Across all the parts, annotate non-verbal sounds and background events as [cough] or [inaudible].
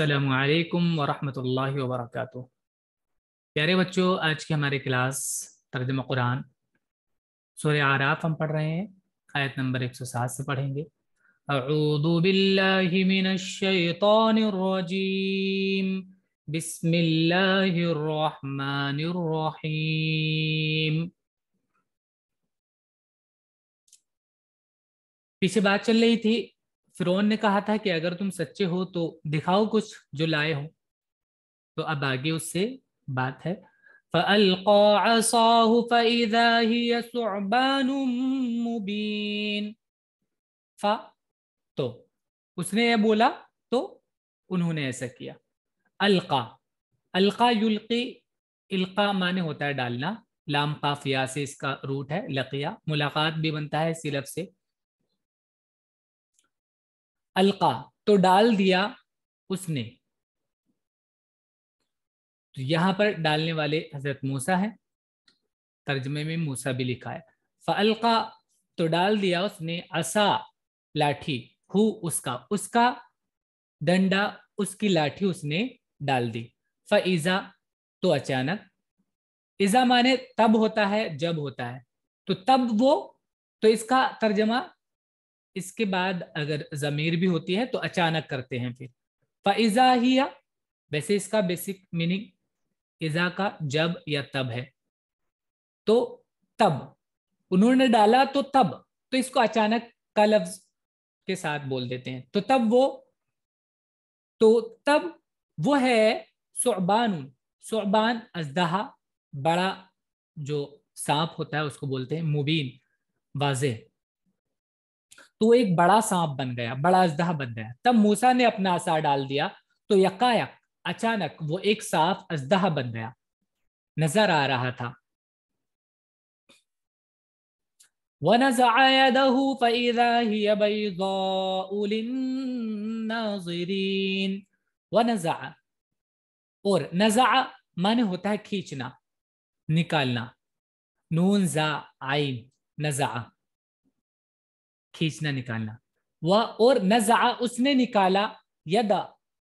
अल्लाम वरहमल वर्क प्यारे बच्चों आज की हमारी क्लास तर्जम कुरान सूर्य आराफ हम पढ़ रहे हैं आयत नंबर 107 से पढ़ेंगे पीछे बात चल रही थी फिरौन ने कहा था कि अगर तुम सच्चे हो तो दिखाओ कुछ जो लाए हो तो अब आगे उससे बात है फा तो उसने यह बोला तो उन्होंने ऐसा किया अलका अलका युल्की इल्का माने होता है डालना लाम काफिया से इसका रूट है लकिया मुलाकात भी बनता है सिलफ से अलका तो डाल दिया उसने तो यहां पर डालने वाले हजरत मूसा है तर्जमे में मूसा भी लिखा है फलका तो डाल दिया उसने असा लाठी हु उसका उसका डंडा उसकी लाठी उसने डाल दी फईजा तो अचानक इज़ा माने तब होता है जब होता है तो तब वो तो इसका तर्जमा इसके बाद अगर ज़मीर भी होती है तो अचानक करते हैं फिर फ़ैज़ा हिया वैसे इसका बेसिक मीनिंग इज़ा का जब या तब है तो तब उन्होंने डाला तो तब तो इसको अचानक का लफ्ज के साथ बोल देते हैं तो तब वो तो तब वो है सोबान सोबान अजदहा बड़ा जो सांप होता है उसको बोलते हैं मुबीन वाजे तो एक बड़ा सांप बन गया बड़ा अजदहा बन गया तब मूसा ने अपना आसार डाल दिया तो यकायक अचानक वो एक साफ अजदहा बन गया नजर आ रहा था और नजा माने होता है खींचना निकालना नून जा आई नजा खींचना निकालना वह और नजा उसने निकाला यदा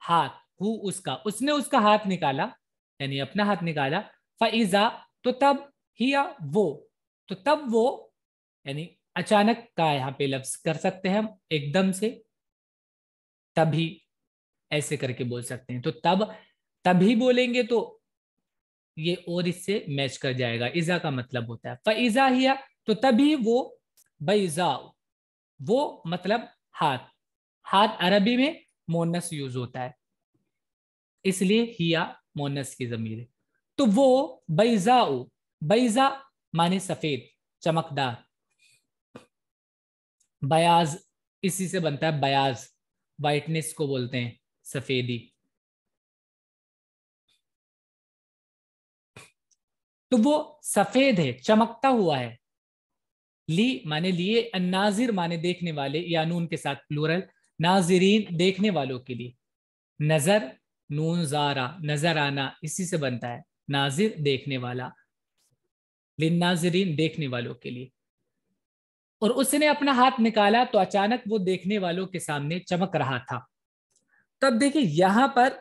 हाथ हु उसका उसने उसका हाथ निकाला यानी अपना हाथ निकाला फ़ाइज़ा तो तब या वो तो तब वो यानी अचानक का यहाँ पे लफ्ज कर सकते हैं हम एकदम से तभी ऐसे करके बोल सकते हैं तो तब तभी बोलेंगे तो ये और इससे मैच कर जाएगा इज़ा का मतलब होता है फ़ैज़ा हिया तो तभी वो बैज़ा वो मतलब हाथ हाथ अरबी में मोनस यूज होता है इसलिए हिया मोनस की जमीर है तो वो बैजाऊ बैजा माने सफेद चमकदार बयाज इसी से बनता है बयाज वाइटनेस को बोलते हैं सफेदी तो वो सफेद है चमकता हुआ है ली माने लिए अन्नाजिर माने देखने वाले या नून के साथ प्लूरल नाजरीन देखने वालों के लिए नजर नून जारा नजर आना इसी से बनता है नाजिर देखने वाला नाजरीन देखने वालों के लिए और उसने अपना हाथ निकाला तो अचानक वो देखने वालों के सामने चमक रहा था तब देखिए यहां पर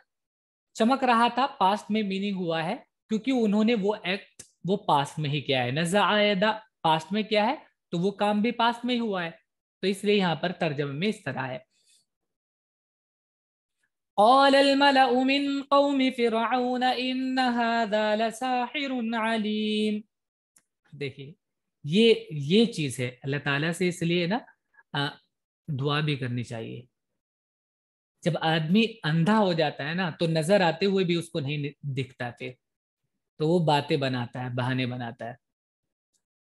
चमक रहा था पास्ट में मीनिंग हुआ है क्योंकि उन्होंने वो एक्ट वो पास्ट में ही किया है आयदा पास्ट में क्या है तो वो काम भी पास्ट में हुआ है तो इसलिए यहाँ पर तर्जमे में इस तरह है قال الملأ من قوم فرعون إن هذا لساحر عليم देखिए ये ये चीज है अल्लाह ताला से इसलिए ना दुआ भी करनी चाहिए जब आदमी अंधा हो जाता है ना तो नजर आते हुए भी उसको नहीं दिखता फिर तो वो बातें बनाता है बहाने बनाता है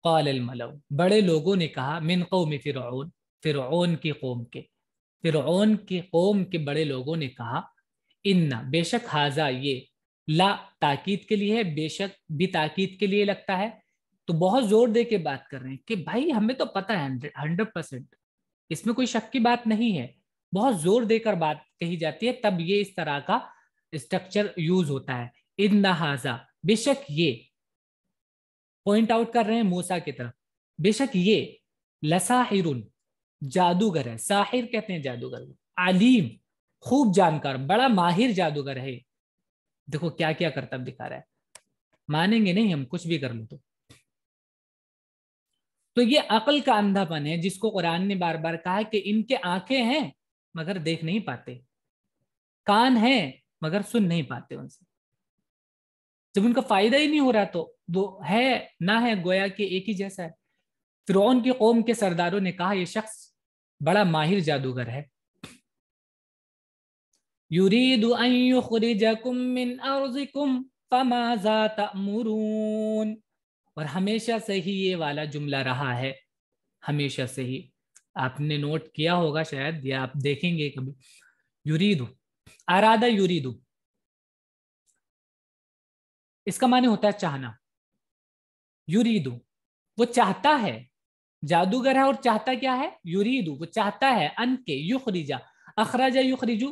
काल मलऊ बड़े लोगों ने कहा मिन कौम फ़िरौन फ़िरौन की कौम के फ़िरौन की कौम के बड़े लोगों ने कहा इन्ना बेशक हाजा ये ला ताकीद के लिए है बेशक भी ताकीद के लिए लगता है तो बहुत जोर दे के बात कर रहे हैं कि भाई हमें तो पता है हंड्रेड परसेंट इसमें कोई शक की बात नहीं है बहुत जोर देकर बात कही जाती है तब ये इस तरह का स्ट्रक्चर यूज होता है इन नहाजा बेशक ये पॉइंट आउट कर रहे हैं मूसा की तरफ बेशक ये लसाहिर जादूगर है साहिर कहते हैं जादूगर आलिम खूब जानकार बड़ा माहिर जादूगर है देखो क्या क्या करतब दिखा रहा है मानेंगे नहीं हम कुछ भी कर लो तो तो ये अकल का अंधापन है जिसको कुरान ने बार बार कहा कि इनके आंखें हैं मगर देख नहीं पाते कान है मगर सुन नहीं पाते उनसे जब उनका फायदा ही नहीं हो रहा तो वो है ना है गोया के एक ही जैसा है फिरौन की कौम के सरदारों ने कहा यह शख्स बड़ा माहिर जादूगर है और हमेशा से ही ये वाला जुमला रहा है हमेशा से ही आपने नोट किया होगा शायद या आप देखेंगे कभी आराधा आरादा युरीदू इसका माने होता है चाहना यूरीदु वो चाहता है जादूगर है और चाहता क्या है यूरीदू वो चाहता है अन के युखरीजा अखराजा युखरीजू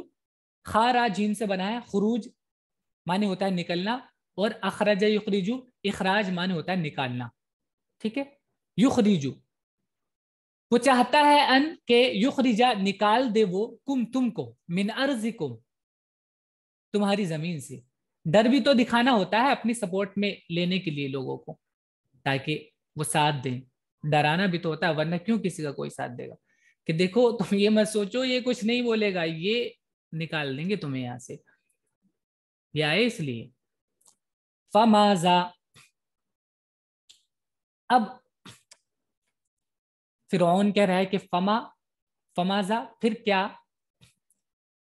खारा जीन से बना है खरूज माने होता है निकलना और अखराजा युखरीजू इखराज माने होता है निकालना ठीक है युखरीजू वो चाहता है अन के युखरीजा निकाल दे वो कुम तुम को मिन अर्ज कुम तुम्हारी जमीन से डर भी तो दिखाना होता है अपनी सपोर्ट में लेने के लिए लोगों को ताकि वो साथ दें डराना भी तो होता है वरना क्यों किसी का कोई साथ देगा कि देखो तुम ये मत सोचो ये कुछ नहीं बोलेगा ये निकाल देंगे तुम्हें यहां से ये आए इसलिए फमाजा अब फिरौन कह रहा है कि फमा फमाजा फिर क्या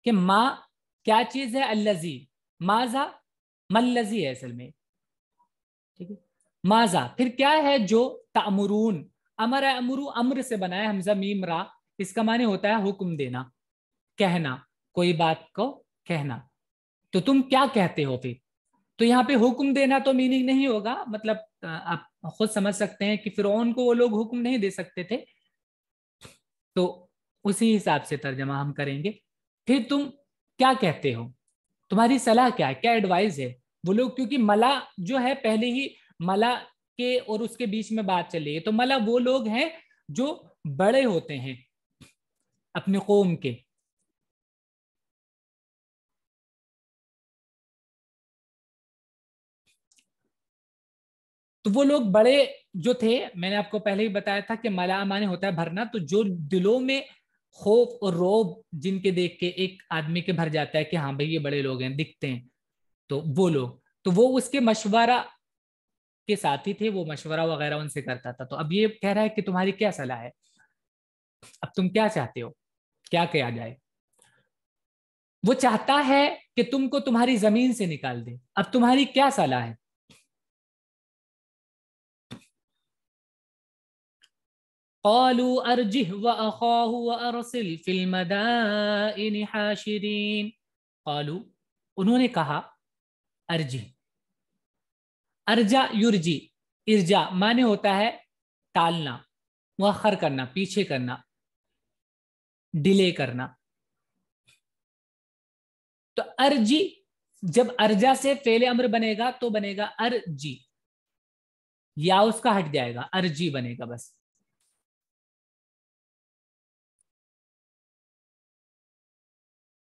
कि माँ क्या चीज है अल्लजी माजा मल्लजी है असल में ठीक है माजा फिर क्या है जो तमरून अमर अमरू अम्र से बना है हमजा मीम रा इसका माने होता है हुक्म देना कहना कोई बात को कहना तो तुम क्या कहते हो फिर तो यहाँ पे हुक्म देना तो मीनिंग नहीं होगा मतलब आप खुद समझ सकते हैं कि फिर को वो लोग हुक्म नहीं दे सकते थे तो उसी हिसाब से तर्जमा हम करेंगे फिर तुम क्या कहते हो तुम्हारी सलाह क्या है क्या एडवाइस है वो लोग क्योंकि मला जो है पहले ही मला के और उसके बीच में बात चल रही है तो मला वो लोग हैं जो बड़े होते हैं अपने कौम के तो वो लोग बड़े जो थे मैंने आपको पहले ही बताया था कि मला माने होता है भरना तो जो दिलों में खौफ और रोब जिनके देख के एक आदमी के भर जाता है कि हाँ भाई ये बड़े लोग हैं दिखते हैं तो वो लोग तो वो उसके मशवरा के साथी थे वो मशवरा वगैरह उनसे करता था तो अब ये कह रहा है कि तुम्हारी क्या सलाह है अब तुम क्या चाहते हो क्या किया जाए वो चाहता है कि तुमको तुम्हारी जमीन से निकाल दे अब तुम्हारी क्या सलाह है उन्होंने कहा अर्जी अर्जा युर्जी इर्जा माने होता है टालना मखर करना पीछे करना डिले करना तो अर्जी जब अर्जा से फेले अम्र बनेगा तो बनेगा अर्जी या उसका हट जाएगा अर्जी बनेगा बस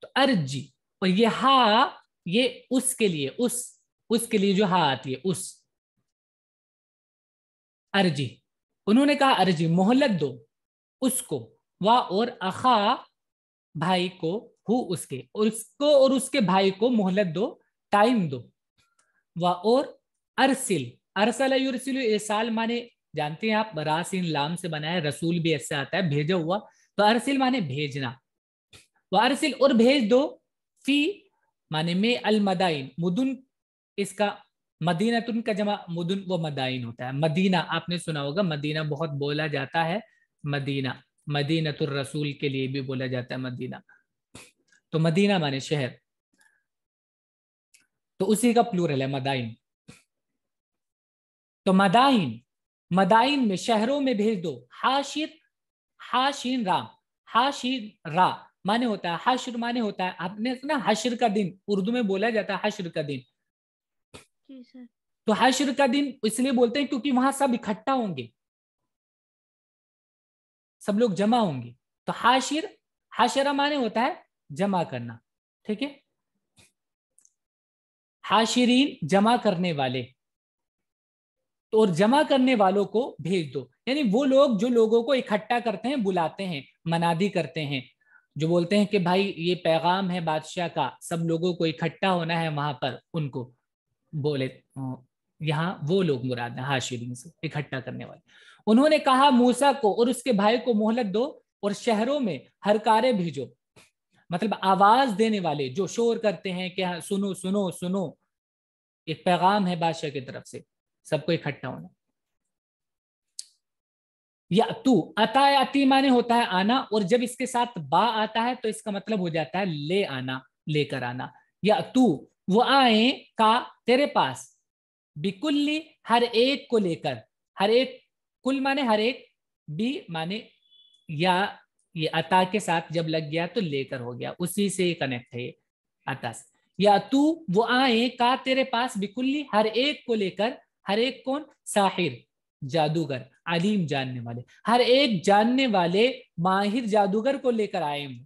तो अर्जी और ये हा ये उसके लिए उस उसके लिए जो हा आती है उस अर्जी उन्होंने कहा अर्जी मोहलत दो उसको वाह और अखा भाई को हु उसके और उसको और उसके भाई को मोहलत दो टाइम दो वा और अरसिल अरसल साल माने जानते हैं आप बरासिन लाम से बनाया रसूल भी ऐसे आता है भेजा हुआ तो अरसिल माने भेजना वह अरसिल और भेज दो फी माने में अल मदाइन मुदुन इसका मदीना तुन का जमा मुदन व मदाइन होता है मदीना आपने सुना होगा मदीना बहुत बोला जाता है मदीना मदीना तो रसूल के लिए भी बोला जाता है मदीना तो मदीना माने शहर तो उसी का प्लूरल है मदाइन तो मदाइन मदाइन में शहरों में भेज दो हाशिर हाशिन राम हाशिर रा माने होता है हाशिर माने होता है आपने सुना हशर का दिन उर्दू में बोला जाता है हशर का दिन तो शुरू का दिन इसलिए बोलते हैं क्योंकि वहां सब इकट्ठा होंगे सब लोग जमा होंगे तो हाशिर हाशरा माने होता है जमा करना ठीक है हाशिरीन जमा करने वाले तो और जमा करने वालों को भेज दो यानी वो लोग जो लोगों को इकट्ठा करते हैं बुलाते हैं मनादी करते हैं जो बोलते हैं कि भाई ये पैगाम है बादशाह का सब लोगों को इकट्ठा होना है वहां पर उनको बोले यहाँ वो लोग मुराद हैं हाशिरियों से इकट्ठा करने वाले उन्होंने कहा मूसा को और उसके भाई को मोहलत दो और शहरों में हर कारे भेजो मतलब आवाज देने वाले जो शोर करते हैं कि हाँ, सुनो सुनो सुनो एक पैगाम है बादशाह की तरफ से सबको इकट्ठा होना या तू अतायाती माने होता है आना और जब इसके साथ बा आता है तो इसका मतलब हो जाता है ले आना लेकर आना या तू वो आए का तेरे पास बिकुल्ली हर एक को लेकर हर एक कुल माने हर एक बी माने या ये अता के साथ जब लग गया तो लेकर हो गया उसी से कनेक्ट है अता या तू वो आए का तेरे पास बिकुल्ली हर एक को लेकर हर एक कौन साहिर जादूगर अलीम जानने वाले हर एक जानने वाले माहिर जादूगर को लेकर आए हूँ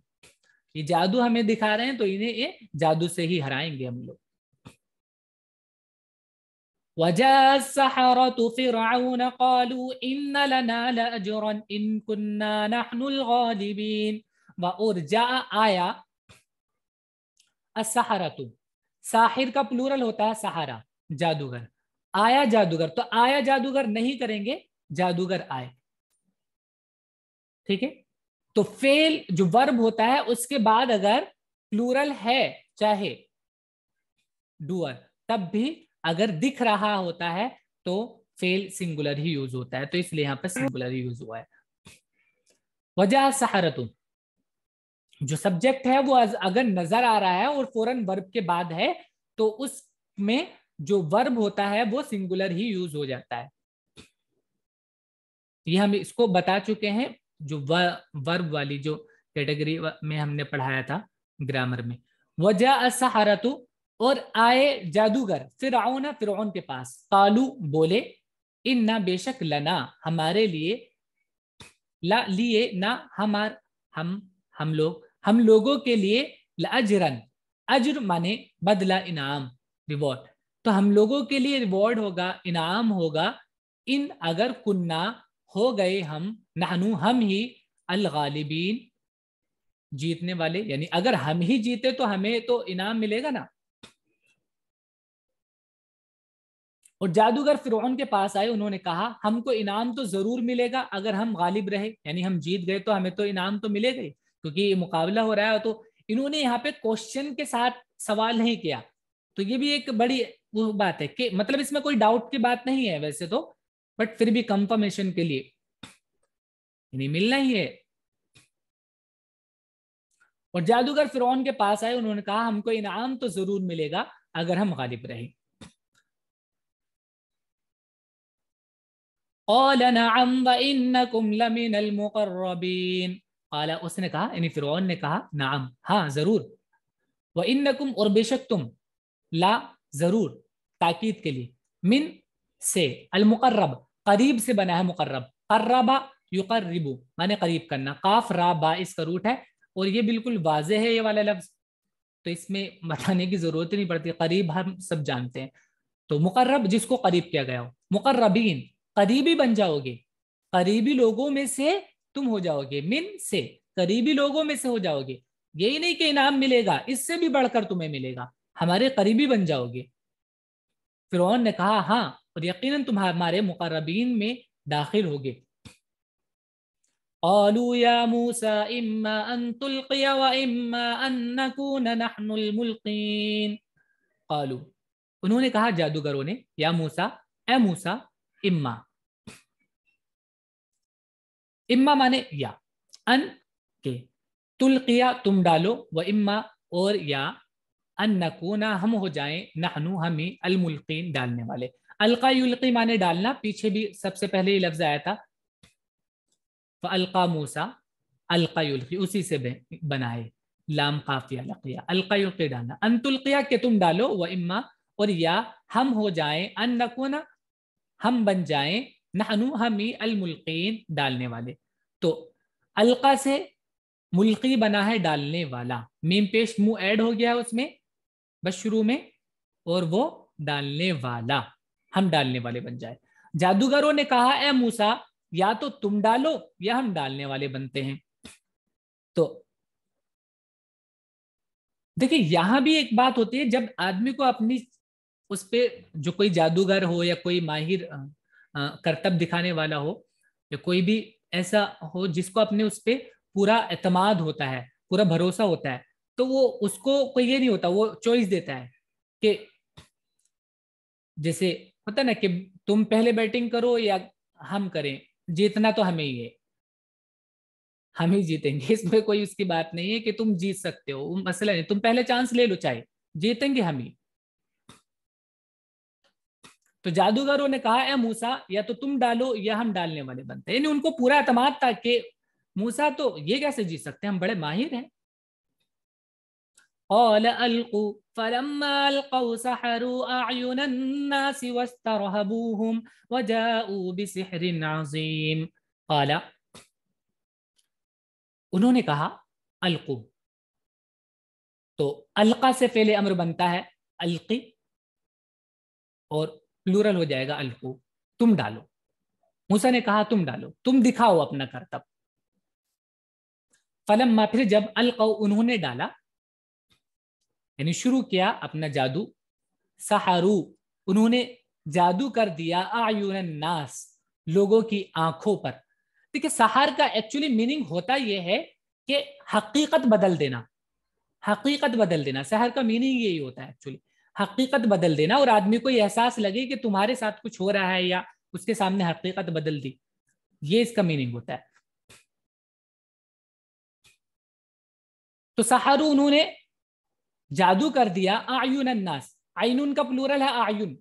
ये जादू हमें दिखा रहे हैं तो इन्हें ये जादू से ही हराएंगे हम लोग साहिर का प्लूरल होता है सहारा जादूगर आया जादूगर तो आया जादूगर नहीं करेंगे जादूगर आए ठीक है तो फेल जो वर्ब होता है उसके बाद अगर प्लूरल है चाहे डूअर तब भी अगर दिख रहा होता है तो फेल सिंगुलर ही यूज होता है तो इसलिए यहां पर सिंगुलर ही यूज हुआ है वजह सहारतुन जो सब्जेक्ट है वो अगर नजर आ रहा है और फौरन वर्ब के बाद है तो उसमें जो वर्ब होता है वो सिंगुलर ही यूज हो जाता है ये हम इसको बता चुके हैं जो व वर्ब वाली जो कैटेगरी में हमने पढ़ाया था ग्रामर में वजह असहारा तो और आए जादूगर फिर ना फिर के पास कालू बोले इन ना बेशक लना हमारे लिए ला लिए ना हमार हम हम लोग हम लोगों के लिए अजरन अजर माने बदला इनाम रिवॉर्ड तो हम लोगों के लिए रिवॉर्ड होगा इनाम होगा इन अगर कुन्ना हो गए हम नहनू हम ही अलगालिबीन जीतने वाले यानी अगर हम ही जीते तो हमें तो इनाम मिलेगा ना और जादूगर फिर के पास आए उन्होंने कहा हमको इनाम तो जरूर मिलेगा अगर हम गालिब रहे यानी हम जीत गए तो हमें तो इनाम तो मिलेगा क्योंकि ये मुकाबला हो रहा है तो इन्होंने यहाँ पे क्वेश्चन के साथ सवाल नहीं किया तो ये भी एक बड़ी वो बात है कि मतलब इसमें कोई डाउट की बात नहीं है वैसे तो बट फिर भी कंफर्मेशन के लिए इन्हें मिलना ही है और जादूगर फिर के पास आए उन्होंने कहा हमको इनाम तो जरूर मिलेगा अगर हम गालिब रहे उसने कहा यानी ने कहा नाम हाँ जरूर व इन नकुम और बेशक तुम ला जरूर ताकीद के लिए मिन से अलमुकर्रब करीब से बना है मुकर्रब कर्रबा युकर माने करीब करना काफ रा बा इसका रूट है और ये बिल्कुल वाजे है ये वाला लफ्ज तो इसमें बताने की जरूरत ही नहीं पड़ती करीब हम सब जानते हैं तो मुकर्रब जिसको करीब किया गया हो मुकर्रबीन करीबी बन जाओगे करीबी लोगों में से तुम हो जाओगे मिन से करीबी लोगों में से हो जाओगे यही नहीं कि इनाम मिलेगा इससे भी बढ़कर तुम्हें मिलेगा हमारे करीबी बन जाओगे फिर ने कहा हाँ और यकीनन तुम्हारे मुकर्रबीन में दाखिल होगे قالوا يا موسى إما أن تلقي وإما أن نكون نحن الملقين قالوا उन्होंने कहा जादूगरों ने या मूसा ए मूसा इम्मा इम्मा माने या अन के तुलकिया तुम डालो व इम्मा और या अन नकूना हम हो जाएं नहनु हमी ही डालने वाले अलका युल्की माने डालना पीछे भी सबसे पहले ये लफ्ज आया था फ़ल्का मूसा अलका उसी से बनाए लाम काफिया लकिया अलका युल्की डालना अंतुल्किया के तुम डालो व इम्मा और या हम हो जाए अन नकुना हम बन जाए नहनु हमी ही अलमुल्किन डालने वाले तो अलका से मुल्की बना है डालने वाला मीम पेश मुंह ऐड हो गया है उसमें बस शुरू में और वो डालने वाला हम डालने वाले बन जाए जादूगरों ने कहा ए मूसा या तो तुम डालो या हम डालने वाले बनते हैं तो देखिए यहां भी एक बात होती है जब आदमी को अपनी उस पर जो कोई जादूगर हो या कोई माहिर करतब दिखाने वाला हो या कोई भी ऐसा हो जिसको अपने उस पर पूरा एतमाद होता है पूरा भरोसा होता है तो वो उसको कोई ये नहीं होता वो चॉइस देता है कि जैसे होता ना कि तुम पहले बैटिंग करो या हम करें जीतना तो हमें ही है हम ही जीतेंगे [laughs] इसमें कोई उसकी बात नहीं है कि तुम जीत सकते हो मसला नहीं तुम पहले चांस ले लो चाहे जीतेंगे हम ही तो जादूगरों ने कहा है मूसा या तो तुम डालो या हम डालने वाले बनते यानी उनको पूरा अतमाद था कि मूसा तो ये कैसे जीत सकते हैं हम बड़े माहिर हैं قال ألقوا فلما ألقوا سحروا أعين الناس واسترهبوهم وجاءوا بسحر عظيم قال उन्होंने कहा अलकू तो अलका से पहले अम्र बनता है अलकी और प्लूरल हो जाएगा अलकू तुम डालो मूसा ने कहा तुम डालो तुम दिखाओ अपना करतब फलम फिर जब अलका उन्होंने डाला यानी शुरू किया अपना जादू सहारू उन्होंने जादू कर दिया आयुन नास लोगों की आंखों पर देखिए सहार का एक्चुअली मीनिंग होता यह है कि हकीकत बदल देना हकीकत बदल देना सहर का मीनिंग यही होता है एक्चुअली हकीकत बदल देना और आदमी को यह एहसास लगे कि तुम्हारे साथ कुछ हो रहा है या उसके सामने हकीकत बदल दी ये इसका मीनिंग होता है तो सहारू उन्होंने जादू कर दिया आयुन नास आयुन का प्लूरल है आयुन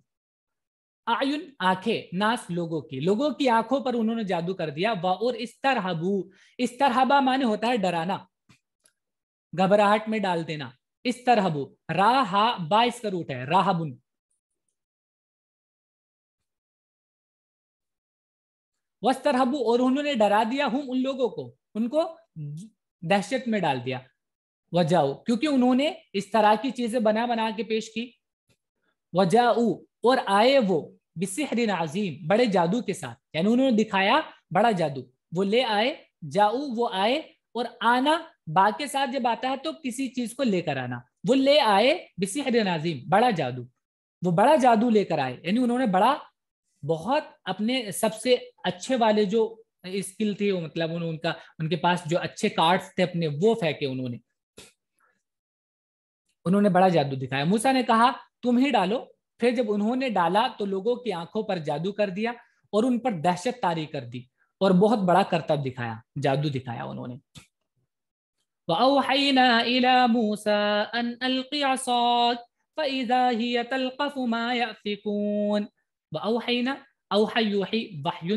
आयुन आंखें नास लोगों की लोगों की आंखों पर उन्होंने जादू कर दिया व और इस तरह इस तरह माने होता है डराना घबराहट में डाल देना इस तरह राहा बा इसका रूट है राहबुन वस्तरहबू और उन्होंने डरा दिया हूं उन लोगों को उनको दहशत में डाल दिया वजाऊ क्योंकि उन्होंने इस तरह की चीजें बना बना के पेश की वजाऊ और आए वो बिसहरिन नाजीम बड़े जादू के साथ यानी उन्होंने दिखाया बड़ा जादू वो ले आए जाऊ वो आए और आना बा के साथ जब आता है तो किसी चीज को लेकर आना वो ले आए बिसहरिन नाजीम बड़ा जादू वो बड़ा जादू लेकर आए यानी उन्होंने बड़ा बहुत अपने सबसे अच्छे वाले जो स्किल थे मतलब उन्होंने उनका उनके पास जो अच्छे कार्ड्स थे अपने वो फेंके उन्होंने उन्होंने बड़ा जादू दिखाया मूसा ने कहा तुम ही डालो फिर जब उन्होंने डाला तो लोगों की आंखों पर जादू कर दिया और उन पर दहशत तारी कर दी और बहुत बड़ा करतब दिखाया जादू दिखाया उन्होंने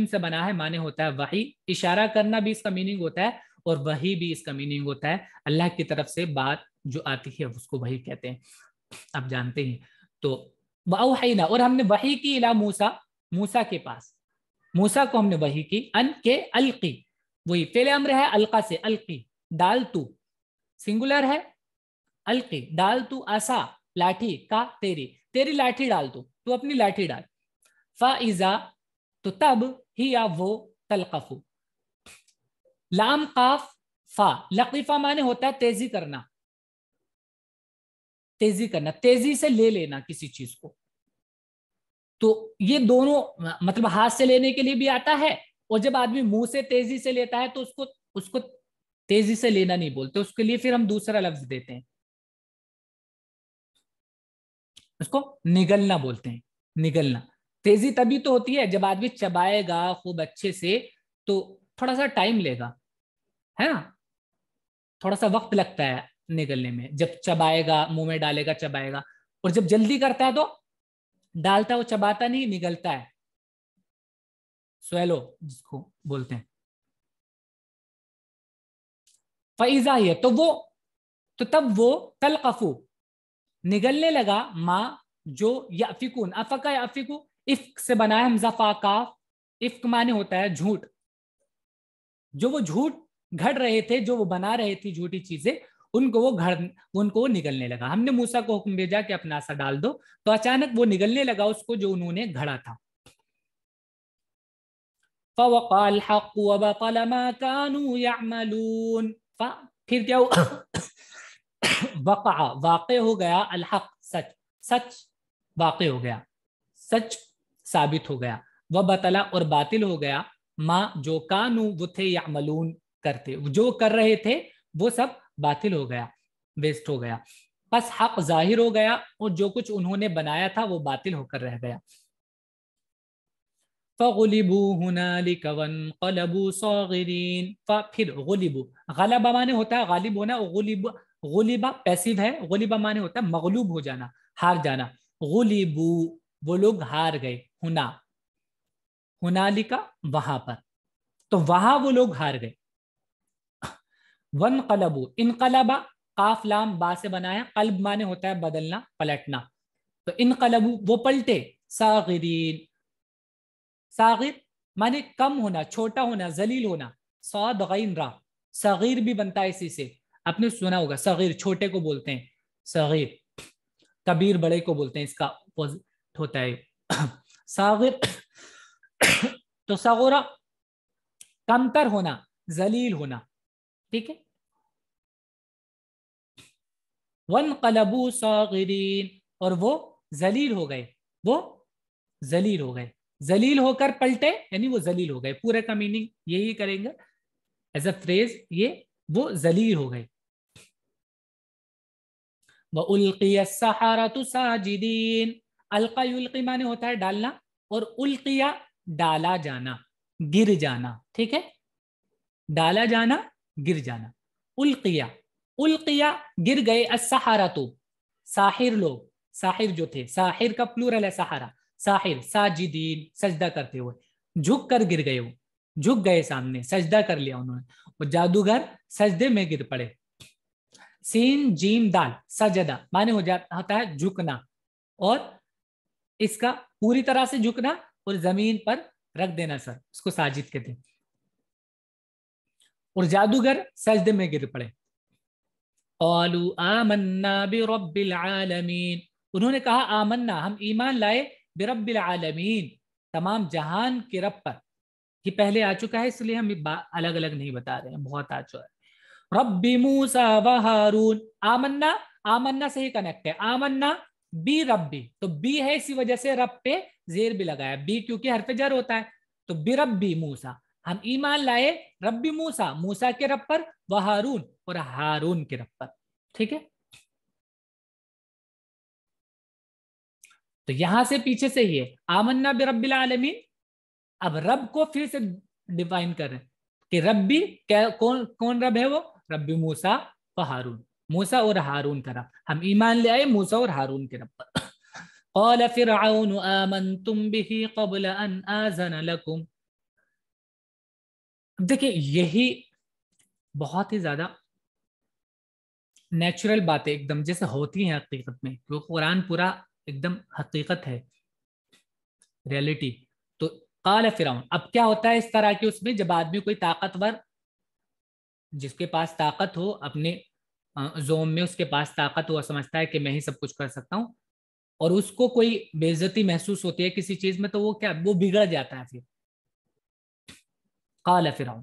से बना है माने होता है वही इशारा करना भी इसका मीनिंग होता है और वही भी इसका मीनिंग होता है अल्लाह की तरफ से बात जो आती है उसको वही कहते हैं आप जानते हैं तो वाहना और हमने वही की इला मूसा मूसा के पास मूसा को हमने वही की अन के अलकी वही पहले अम्र है अलका से अलकी डाल तू सिंगुलर है अलकी डाल तू आसा लाठी का तेरी तेरी लाठी डाल तू तू अपनी लाठी डाल फाइजा तो तब ही या वो तलकफू लाम काफ फा लकीफा माने होता है तेजी करना तेजी करना तेजी से ले लेना किसी चीज को तो ये दोनों मतलब हाथ से लेने के लिए भी आता है और जब आदमी मुंह से तेजी से लेता है तो उसको उसको तेजी से लेना नहीं बोलते उसके लिए फिर हम दूसरा लफ्ज देते हैं उसको निगलना बोलते हैं निगलना तेजी तभी तो होती है जब आदमी चबाएगा खूब अच्छे से तो थोड़ा सा टाइम लेगा है ना थोड़ा सा वक्त लगता है निकलने में जब चबाएगा मुंह में डालेगा चबाएगा और जब जल्दी करता है तो डालता है वो चबाता नहीं निकलता है स्वेलो जिसको बोलते हैं फैजा है तो वो तो तब वो तलकफू निगलने लगा माँ जो या याफिकून अफका याफिकू इफ्क से बना है हमजफा फाकाफ इफ्क माने होता है झूठ जो वो झूठ घड़ रहे थे जो वो बना रहे थे झूठी चीजें उनको वो घर उनको वो निकलने लगा हमने मूसा को हुक्म भेजा कि अपना आशा डाल दो तो अचानक वो निकलने लगा उसको जो उन्होंने घड़ा था फिर क्या वक़ा वाक़ हो गया अलहक सच सच वाक़ हो गया सच साबित हो गया वह बतला और बातिल हो गया माँ जो कानू वो थे या मलून करते जो कर रहे थे वो सब बातिल हो गया वेस्ट हो गया बस हक जाहिर हो गया और जो कुछ उन्होंने बनाया था वो बातिल होकर रह गया फ़लिबू हनालिकवन गलबू सौगरीन फिर गुलिबू गलबा माने होता है गालिब होना गुलिबा पैसिव है गुलिबा माने होता है मगलूब हो जाना हार जाना गुलिबू वो लोग हार गए हुना हुनालिका वहां पर तो वहां वो लोग हार गए वन कलबू इन कलबा काफ लाम बा से बनाया कल्ब माने होता है बदलना पलटना तो इन कलबू वो पलटे सागिरीन सागिर माने कम होना छोटा होना जलील होना सौद गैन रा सगीर भी बनता है इसी से आपने सुना होगा सगीर छोटे को बोलते हैं सगीर कबीर बड़े को बोलते हैं इसका अपोजिट होता है [coughs] सागिर [coughs] तो सगोरा कमतर होना जलील होना ठीक है वन कलबू सागरीन और वो जलील हो गए वो जलील हो गए जलील होकर पलटे यानी वो जलील हो गए पूरे का मीनिंग यही करेंगे एज अ फ्रेज ये वो जलील हो गए साजिदीन अलका उल्की माने होता है डालना और उल्किया डाला जाना गिर जाना ठीक है डाला जाना गिर जाना उल्किया उल्किया गिर गए असहारा तो साहिर लोग साहिर जो थे साहिर का प्लूरल है सहारा साहिर साजिदीन सजदा करते हुए झुक कर गिर गए वो झुक गए सामने सजदा कर लिया उन्होंने वो जादूगर सजदे में गिर पड़े सीन जीम दाल सजदा माने हो जाता है झुकना और इसका पूरी तरह से झुकना और जमीन पर रख देना सर उसको साजिद कहते हैं और जादूगर सजदे में गिर पड़े ओलू आमन्ना आलमीन उन्होंने कहा आमन्ना हम ईमान लाए बिरब्बिल आलमीन तमाम जहान के रब पर ये पहले आ चुका है इसलिए हम अलग अलग नहीं बता रहे हैं बहुत आ चुका है रबी मूसा व हारून आमन्ना आमन्ना से ही कनेक्ट है आमन्ना बी रबी तो बी है इसी वजह से रब पे जेर भी लगाया बी क्योंकि हरफ जर होता है तो बिरबी मूसा हम ईमान लाए रब्बी मूसा मूसा के रब पर व हारून और हारून के रब पर ठीक है तो यहां से पीछे से ही है आमन्ना बे रबी आलमीन अब रब को फिर से डिफाइन कर रहे कि रब्बी कौन कौन रब है वो रब्बी मूसा व हारून मूसा और हारून का रब हम ईमान ले आए मूसा और हारून के रब पर قال فرعون آمنتم به قبل أن آذن لكم देखिए यही बहुत ही ज़्यादा नेचुरल बातें एकदम जैसे होती हैं हकीकत में क्योंकि कुरान पूरा एकदम हकीकत है रियलिटी तो काल फिराउन अब क्या होता है इस तरह के उसमें जब आदमी कोई ताकतवर जिसके पास ताकत हो अपने जोम में उसके पास ताकत हो समझता है कि मैं ही सब कुछ कर सकता हूँ और उसको कोई बेजती महसूस होती है किसी चीज़ में तो वो क्या वो बिगड़ जाता है फिर काला फिरौन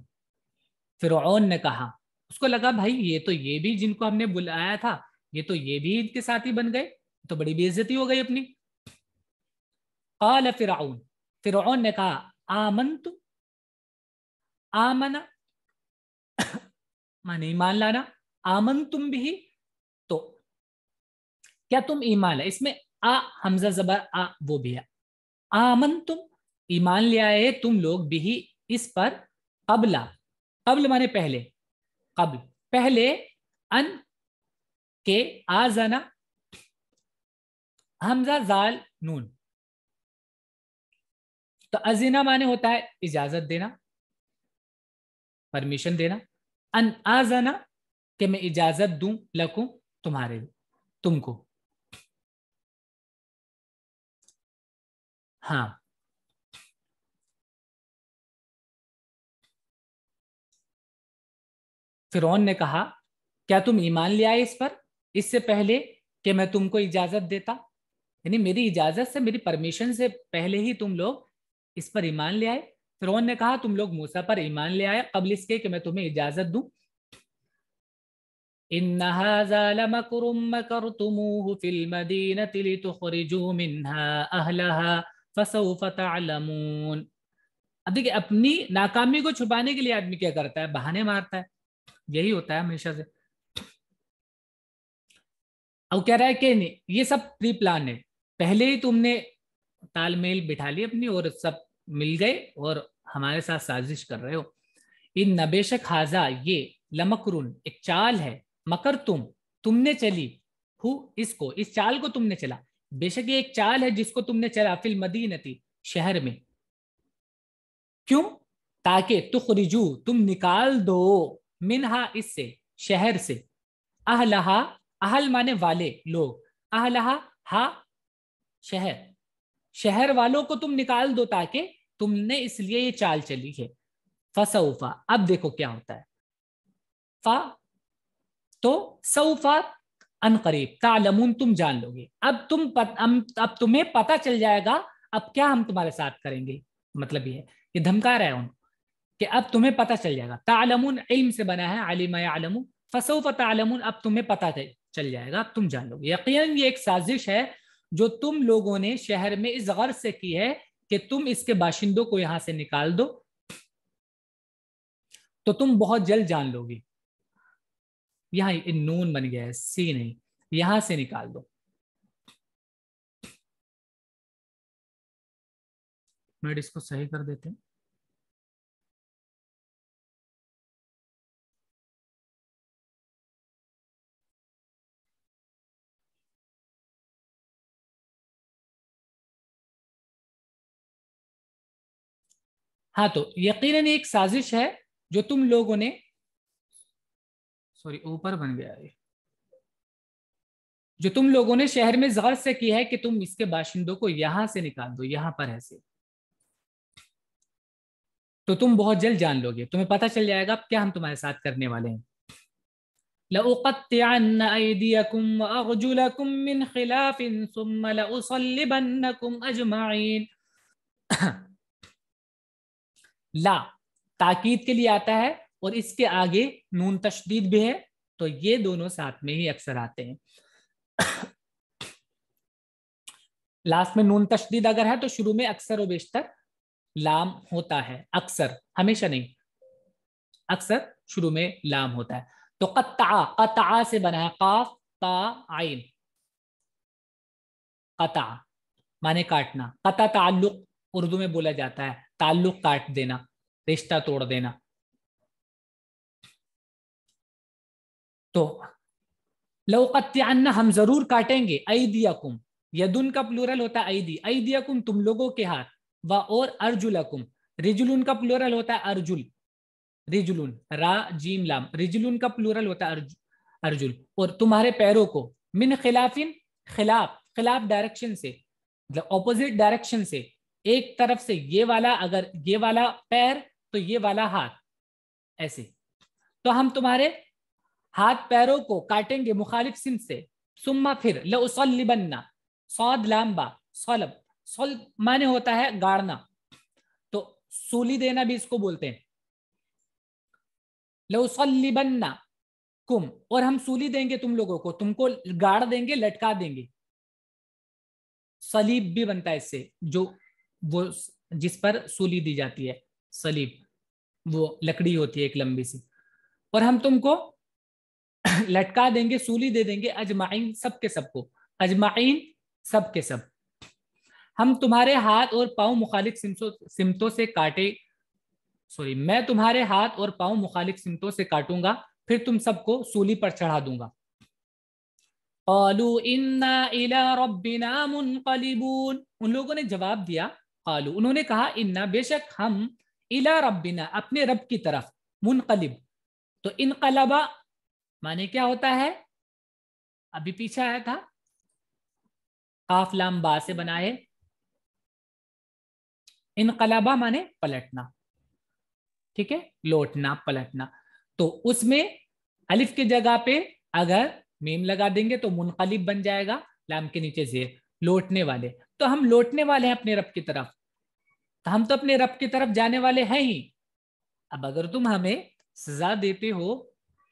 फिरौन ने कहा उसको लगा भाई ये तो ये भी जिनको हमने बुलाया था ये तो ये भी इनके साथ ही बन गए तो बड़ी बेइज्जती हो गई अपनी काला फिरौन फिरौन ने कहा आमन तु आमना माने ईमान लाना आमन तुम भी तो क्या तुम ईमान है इसमें आ हमजा जबर आ वो भी है आमन तुम ईमान ले आए तुम लोग भी इस पर अबला अबल माने पहले कबल पहले अन के आजाना हमजा जाल नून तो अजीना माने होता है इजाजत देना परमिशन देना अन आजाना कि मैं इजाजत दूं लकू तुम्हारे तुमको हाँ फिर ने कहा क्या तुम ईमान ले आए इस पर इससे पहले कि मैं तुमको इजाज़त देता यानी मेरी इजाज़त से मेरी परमिशन से पहले ही तुम लोग इस पर ईमान ले आए फिर ने कहा तुम लोग मूसा पर ईमान ले आए कबल इसके कि मैं तुम्हें इजाज़त दू देखिये अपनी नाकामी को छुपाने के लिए आदमी क्या करता है बहाने मारता है यही होता है हमेशा से अब कह रहा है कि नहीं ये सब प्री प्लान है पहले ही तुमने तालमेल बिठा ली अपनी और सब मिल गए और हमारे साथ साजिश कर रहे हो इन नबेश खाजा ये लमकरून एक चाल है मकर तुम तुमने चली हु इसको इस चाल को तुमने चला बेशक ये एक चाल है जिसको तुमने चला फिल मदीनती शहर में क्यों ताकि तुखरिजू तुम निकाल दो मिनहा इससे शहर से अहलहा अहल माने वाले लोग अहलहा हा शहर शहर वालों को तुम निकाल दो ताकि तुमने इसलिए ये चाल चली है फसऊफा अब देखो क्या होता है फा तो सऊफा अनकरीब तालमून तुम जान लोगे अब तुम पत, अब तुम्हें पता चल जाएगा अब क्या हम तुम्हारे साथ करेंगे मतलब ये ये धमका रहा है उनको कि अब तुम्हें पता चल जाएगा तालमुन इल्म से बना है आलिमा फसो फसोफ तालमुन अब तुम्हें पता चल जाएगा अब तुम जान लो यकीन ये एक साजिश है जो तुम लोगों ने शहर में इस गर्ज से की है कि तुम इसके बाशिंदों को यहां से निकाल दो तो तुम बहुत जल्द जान लोगे यहाँ नून बन गया है सी नहीं यहां से निकाल दो मैं इसको सही कर देते हैं हाँ तो यकीनन एक साजिश है जो तुम लोगों ने सॉरी ऊपर बन गया ये जो तुम लोगों ने शहर में जहर से की है कि तुम इसके बाशिंदों को यहां से निकाल दो यहां पर है से तो तुम बहुत जल्द जान लोगे तुम्हें पता चल जाएगा अब क्या हम तुम्हारे साथ करने वाले हैं من خلاف ثم ला ताकीद के लिए आता है और इसके आगे नून तशदीद भी है तो ये दोनों साथ में ही अक्सर आते हैं [coughs] लास्ट में नून तशदीद अगर है तो शुरू में अक्सर और बेशतर लाम होता है अक्सर हमेशा नहीं अक्सर शुरू में लाम होता है तो कत्ता कत्ता से बना है काफ ता आइन कता माने काटना कता ताल्लुक उर्दू में बोला जाता है ताल्लुक काट देना रिश्ता तोड़ देना तो लौकत्यान्ना हम जरूर काटेंगे ऐदियाकुम यदुन का प्लूरल होता है ऐदी ऐदियाकुम तुम लोगों के हाथ व और अर्जुलकुम रिजुलुन का प्लूरल होता है अर्जुल रिजुलुन रा जीम लाम रिजुलुन का प्लूरल होता है अर्जुल अर्जुल और तुम्हारे पैरों को मिन खिलाफिन खिलाफ खिलाफ डायरेक्शन से मतलब ऑपोजिट डायरेक्शन से एक तरफ से ये वाला अगर ये वाला पैर तो ये वाला हाथ ऐसे तो हम तुम्हारे हाथ पैरों को काटेंगे मुखालिफ सिम से सुम्मा फिर लिबन्ना सौद लाम्बा सौलब सौल माने होता है गाड़ना तो सूली देना भी इसको बोलते हैं लिबन्ना कुम और हम सूली देंगे तुम लोगों को तुमको गाड़ देंगे लटका देंगे सलीब भी बनता है इससे जो वो जिस पर सूली दी जाती है सलीब वो लकड़ी होती है एक लंबी सी और हम तुमको [clears throat] लटका देंगे सूली दे देंगे अजमाइन सब के सबको अजमाइन सब के सब हम तुम्हारे हाथ और पाओ मुखालिफ सिमतों से काटे सॉरी मैं तुम्हारे हाथ और पाओ मुखालिफ सिमतों से काटूंगा फिर तुम सबको सूली पर चढ़ा दूंगा उन लोगों ने जवाब दिया आलू उन्होंने कहा इन्ना बेशक हम इला रबिना अपने रब की तरफ मुनकलिब तो इनकलबा माने क्या होता है अभी पीछे आया था काफलाम बा से बना है इनकलाबा माने पलटना ठीक है लौटना पलटना तो उसमें अलिफ की जगह पे अगर मीम लगा देंगे तो मुनकलिब बन जाएगा लाम के नीचे जेर लौटने वाले तो हम लौटने वाले हैं अपने रब की तरफ तो हम तो अपने रब की तरफ जाने वाले हैं ही अब अगर तुम हमें सजा देते हो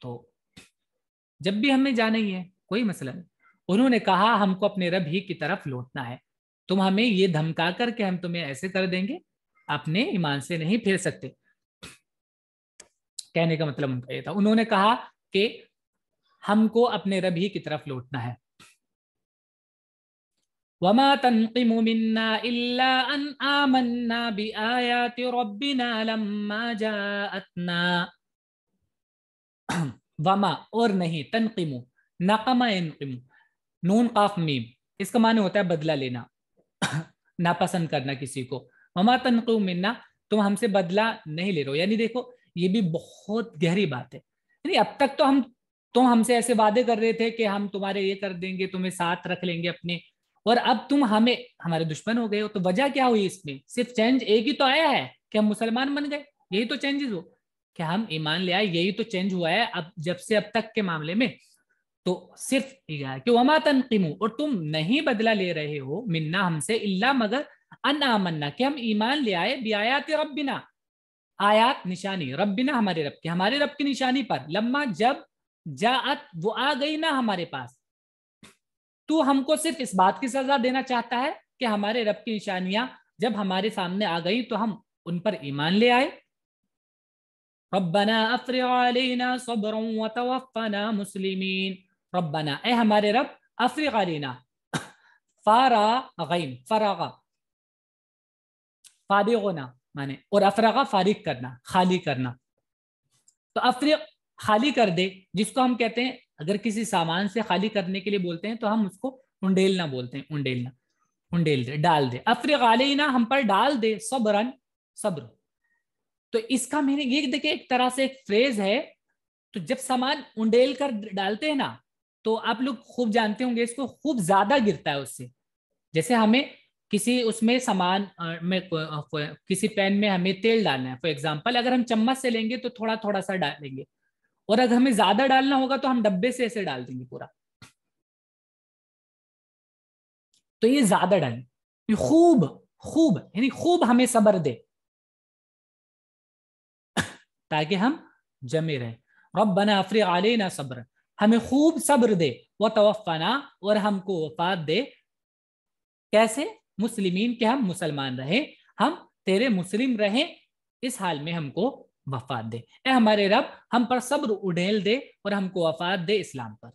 तो जब भी हमें जाना ही है कोई मसला नहीं उन्होंने कहा हमको अपने रब ही की तरफ लौटना है तुम हमें ये धमका करके हम तुम्हें ऐसे कर देंगे अपने ईमान से नहीं फिर सकते कहने का मतलब उनका ये था उन्होंने कहा कि हमको अपने रब ही की तरफ लौटना है नहीं तनकिमु नकमा इसका माने होता है बदला लेना नापसंद करना किसी को वमा तनकु मिन्ना तुम हमसे बदला नहीं ले रहे हो यानी देखो ये भी बहुत गहरी बात है यानी अब तक तो हम तो हमसे ऐसे वादे कर रहे थे कि हम तुम्हारे ये कर देंगे तुम्हें साथ रख लेंगे अपने और अब तुम हमें हमारे दुश्मन हो गए हो तो वजह क्या हुई इसमें सिर्फ चेंज एक ही तो आया है कि हम मुसलमान बन गए यही तो चेंजेस हो कि हम ईमान ले आए यही तो चेंज हुआ है अब जब से अब तक के मामले में तो सिर्फ कि वमा तनकीमू और तुम नहीं बदला ले रहे हो मिन्ना हमसे इल्ला मगर अन आमन्ना कि हम ईमान ले आए रब बिना आयात निशानी बिना हमारे रब के हमारे रब की निशानी पर लम्मा जब जात वो आ गई ना हमारे पास तू हमको सिर्फ इस बात की सजा देना चाहता है कि हमारे रब की निशानियां जब हमारे सामने आ गई तो हम उन पर ईमान ले आए रबना ए हमारे रब अफ्रीना फारा गैन फरागा फारिग होना माने और अफरागा फारिग करना खाली करना तो अफ्री खाली कर दे जिसको हम कहते हैं अगर किसी सामान से खाली करने के लिए बोलते हैं तो हम उसको उंडेलना बोलते हैं उंडेलना उंडेल दे डाल दे अफरे ना हम पर डाल दे सबरन सब्र तो इसका मैंने ये देखिए एक तरह से एक फ्रेज है तो जब सामान उंडेल कर डालते हैं ना तो आप लोग खूब जानते होंगे इसको खूब ज्यादा गिरता है उससे जैसे हमें किसी उसमें सामान में किसी पैन में हमें तेल डालना है फॉर एग्जाम्पल अगर हम चम्मच से लेंगे तो थोड़ा थोड़ा सा डालेंगे और अगर हमें ज्यादा डालना होगा तो हम डब्बे से ऐसे डाल देंगे पूरा तो ये ज्यादा डालें खूब खूब यानी खूब हमें सबर दे [coughs] ताकि हम जमे रहें रब बना अफरी आले ना सब्र हमें खूब सब्र दे व तवफ़ना और हमको वफात दे कैसे मुस्लिमीन के हम मुसलमान रहे हम तेरे मुस्लिम रहे इस हाल में हमको वफात दे ए हमारे रब हम पर सब्र उड़ेल दे और हमको वफात दे इस्लाम पर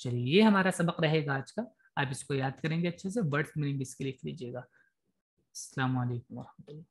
चलिए ये हमारा सबक रहेगा आज का आप इसको याद करेंगे अच्छे से वर्ड्स मीनिंग इसके लिख लीजिएगा अल्लाम वरहमल